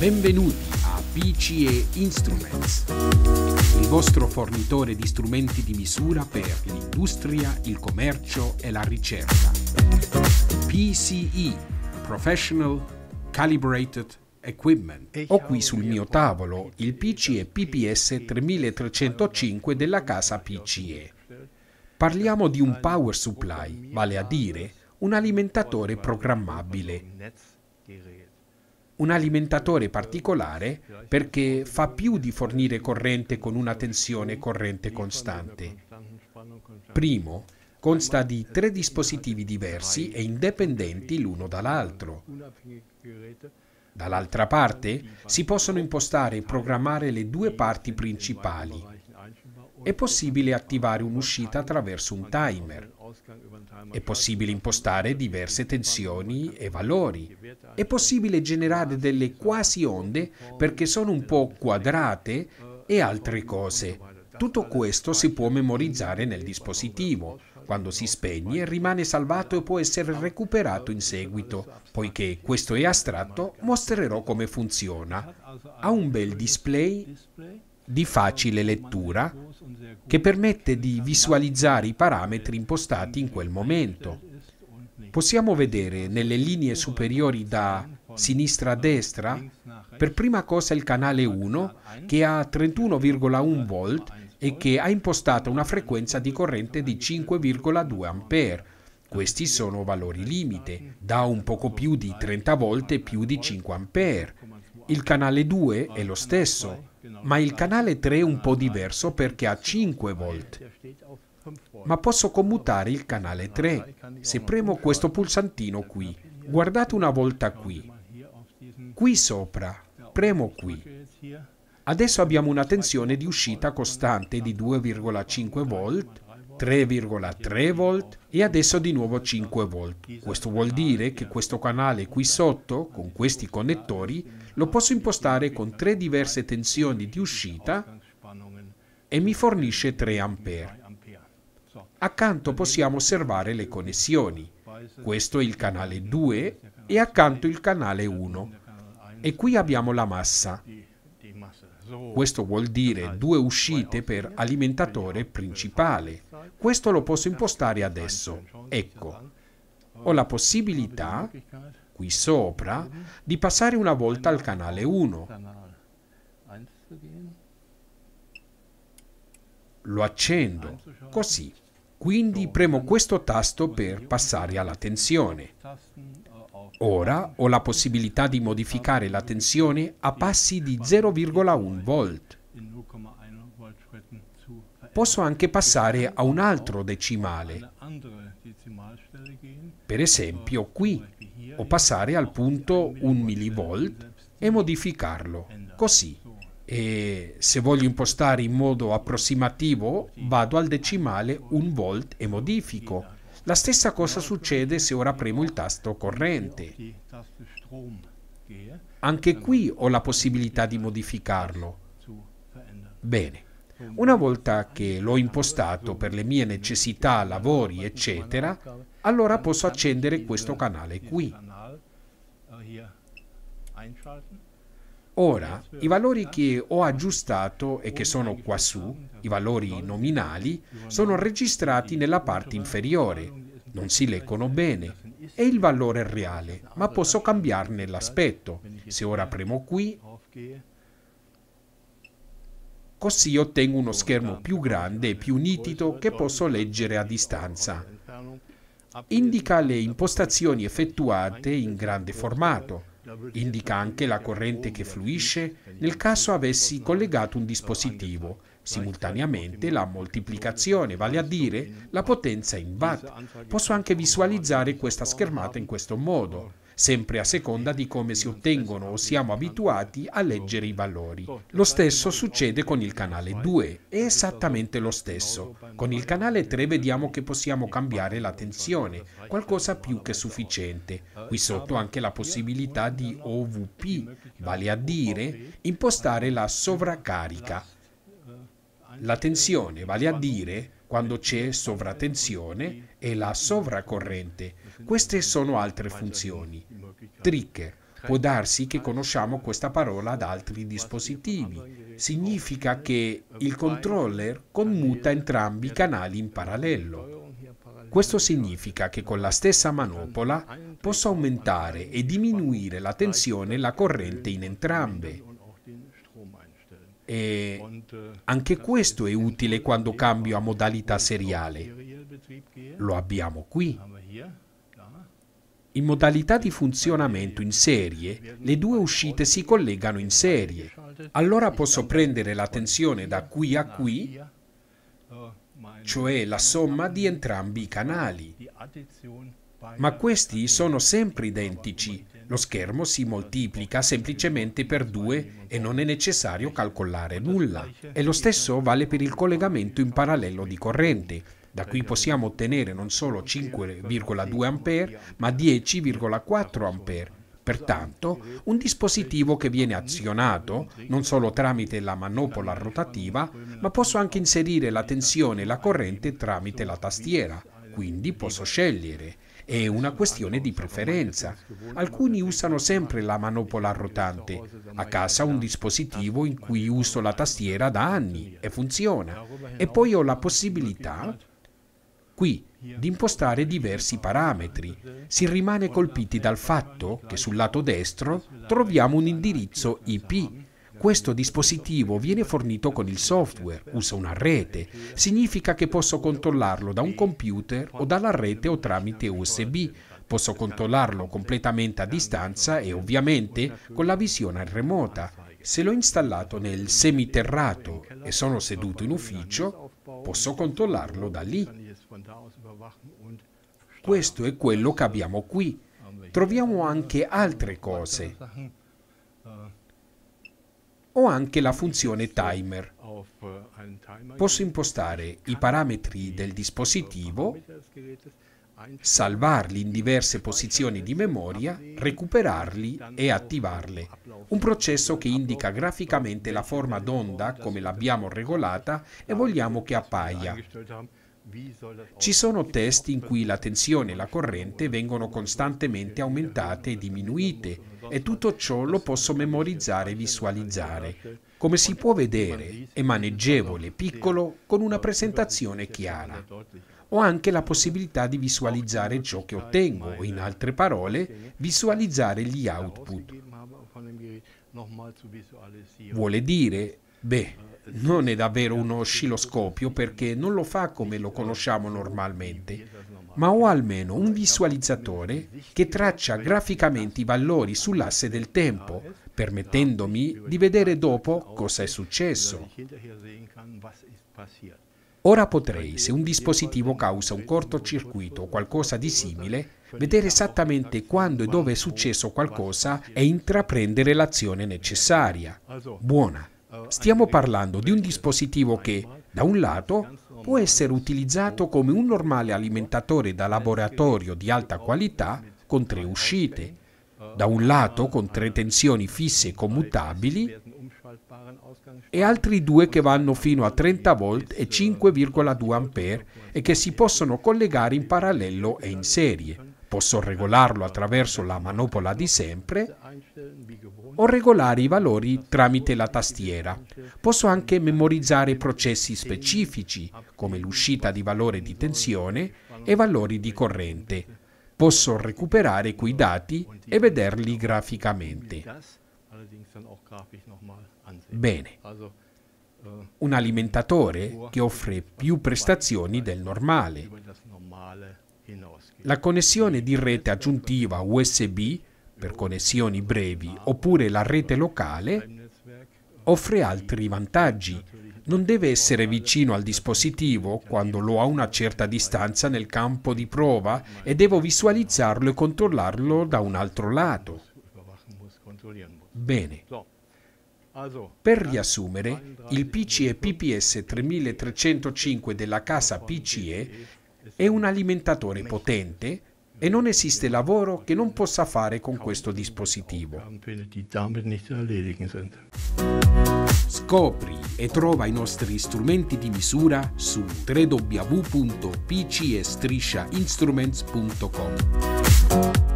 Benvenuti a PCE Instruments, il vostro fornitore di strumenti di misura per l'industria, il commercio e la ricerca. PCE, Professional Calibrated Equipment. Ho qui sul mio tavolo il PCE PPS 3305 della casa PCE. Parliamo di un power supply, vale a dire un alimentatore programmabile un alimentatore particolare perché fa più di fornire corrente con una tensione corrente costante. Primo, consta di tre dispositivi diversi e indipendenti l'uno dall'altro. Dall'altra parte si possono impostare e programmare le due parti principali, è possibile attivare un'uscita attraverso un timer. È possibile impostare diverse tensioni e valori. È possibile generare delle quasi onde perché sono un po' quadrate e altre cose. Tutto questo si può memorizzare nel dispositivo. Quando si spegne rimane salvato e può essere recuperato in seguito. Poiché questo è astratto, mostrerò come funziona. Ha un bel display di facile lettura che permette di visualizzare i parametri impostati in quel momento. Possiamo vedere nelle linee superiori da sinistra a destra per prima cosa il canale 1 che ha 31,1 volt e che ha impostato una frequenza di corrente di 5,2 ampere. Questi sono valori limite, da un poco più di 30 volte più di 5 ampere. Il canale 2 è lo stesso, ma il canale 3 è un po' diverso perché ha 5 volt. Ma posso commutare il canale 3 se premo questo pulsantino qui. Guardate una volta qui. Qui sopra, premo qui. Adesso abbiamo una tensione di uscita costante di 2,5 volt 3,3 volt e adesso di nuovo 5 volt. Questo vuol dire che questo canale qui sotto, con questi connettori, lo posso impostare con tre diverse tensioni di uscita e mi fornisce 3 A. Accanto possiamo osservare le connessioni. Questo è il canale 2 e accanto il canale 1. E qui abbiamo la massa. Questo vuol dire due uscite per alimentatore principale. Questo lo posso impostare adesso. Ecco, ho la possibilità, qui sopra, di passare una volta al canale 1. Lo accendo, così. Quindi premo questo tasto per passare alla tensione. Ora ho la possibilità di modificare la tensione a passi di 0,1 volt posso anche passare a un altro decimale. Per esempio qui, o passare al punto 1 millivolt e modificarlo, così. E se voglio impostare in modo approssimativo, vado al decimale 1 volt e modifico. La stessa cosa succede se ora premo il tasto corrente. Anche qui ho la possibilità di modificarlo. Bene. Una volta che l'ho impostato per le mie necessità, lavori, eccetera, allora posso accendere questo canale qui. Ora, i valori che ho aggiustato e che sono quassù, i valori nominali, sono registrati nella parte inferiore. Non si leggono bene. È il valore reale, ma posso cambiarne l'aspetto. Se ora premo qui, Così ottengo uno schermo più grande e più nitido che posso leggere a distanza. Indica le impostazioni effettuate in grande formato. Indica anche la corrente che fluisce nel caso avessi collegato un dispositivo, simultaneamente la moltiplicazione, vale a dire la potenza in watt. Posso anche visualizzare questa schermata in questo modo sempre a seconda di come si ottengono o siamo abituati a leggere i valori. Lo stesso succede con il canale 2, è esattamente lo stesso. Con il canale 3 vediamo che possiamo cambiare la tensione, qualcosa più che sufficiente. Qui sotto anche la possibilità di OVP, vale a dire impostare la sovraccarica. La tensione, vale a dire quando c'è sovratensione e la sovracorrente. Queste sono altre funzioni. Trick. Può darsi che conosciamo questa parola ad altri dispositivi. Significa che il controller commuta entrambi i canali in parallelo. Questo significa che con la stessa manopola posso aumentare e diminuire la tensione e la corrente in entrambe. E anche eh, questo è utile quando cambio a modalità seriale. Lo abbiamo qui. In modalità di funzionamento in serie, le due uscite si collegano in serie. Allora posso prendere la tensione da qui a qui, cioè la somma di entrambi i canali. Ma questi sono sempre identici, lo schermo si moltiplica semplicemente per due e non è necessario calcolare nulla. E lo stesso vale per il collegamento in parallelo di corrente. Da qui possiamo ottenere non solo 5,2 A, ma 10,4 A. Pertanto, un dispositivo che viene azionato non solo tramite la manopola rotativa, ma posso anche inserire la tensione e la corrente tramite la tastiera. Quindi posso scegliere è una questione di preferenza. Alcuni usano sempre la manopola rotante. A casa ho un dispositivo in cui uso la tastiera da anni e funziona. E poi ho la possibilità qui di impostare diversi parametri. Si rimane colpiti dal fatto che sul lato destro troviamo un indirizzo IP questo dispositivo viene fornito con il software, usa una rete, significa che posso controllarlo da un computer o dalla rete o tramite USB, posso controllarlo completamente a distanza e ovviamente con la visione remota. Se l'ho installato nel semiterrato e sono seduto in ufficio, posso controllarlo da lì. Questo è quello che abbiamo qui. Troviamo anche altre cose. Ho anche la funzione timer. Posso impostare i parametri del dispositivo, salvarli in diverse posizioni di memoria, recuperarli e attivarle. Un processo che indica graficamente la forma d'onda come l'abbiamo regolata e vogliamo che appaia. Ci sono test in cui la tensione e la corrente vengono costantemente aumentate e diminuite e tutto ciò lo posso memorizzare e visualizzare. Come si può vedere, è maneggevole, piccolo, con una presentazione chiara. Ho anche la possibilità di visualizzare ciò che ottengo, o in altre parole, visualizzare gli output, Vuole dire, beh, eh, non è davvero uno oscilloscopio perché non lo fa come lo conosciamo normalmente, ma ho almeno un visualizzatore che traccia graficamente i valori sull'asse del tempo, permettendomi di vedere dopo cosa è successo. Ora potrei, se un dispositivo causa un cortocircuito o qualcosa di simile, vedere esattamente quando e dove è successo qualcosa e intraprendere l'azione necessaria. Buona. Stiamo parlando di un dispositivo che, da un lato, può essere utilizzato come un normale alimentatore da laboratorio di alta qualità con tre uscite, da un lato con tre tensioni fisse e commutabili e altri due che vanno fino a 30 volt e 5,2 ampere e che si possono collegare in parallelo e in serie. Posso regolarlo attraverso la manopola di sempre o regolare i valori tramite la tastiera. Posso anche memorizzare processi specifici come l'uscita di valore di tensione e valori di corrente. Posso recuperare quei dati e vederli graficamente. Bene. Un alimentatore che offre più prestazioni del normale. La connessione di rete aggiuntiva USB per connessioni brevi oppure la rete locale offre altri vantaggi. Non deve essere vicino al dispositivo quando lo ha una certa distanza nel campo di prova e devo visualizzarlo e controllarlo da un altro lato. Bene. Per riassumere, il PCE PPS 3305 della casa PCE è un alimentatore potente e non esiste lavoro che non possa fare con questo dispositivo. Scopri e trova i nostri strumenti di misura su www.pcestrisciainstruments.com.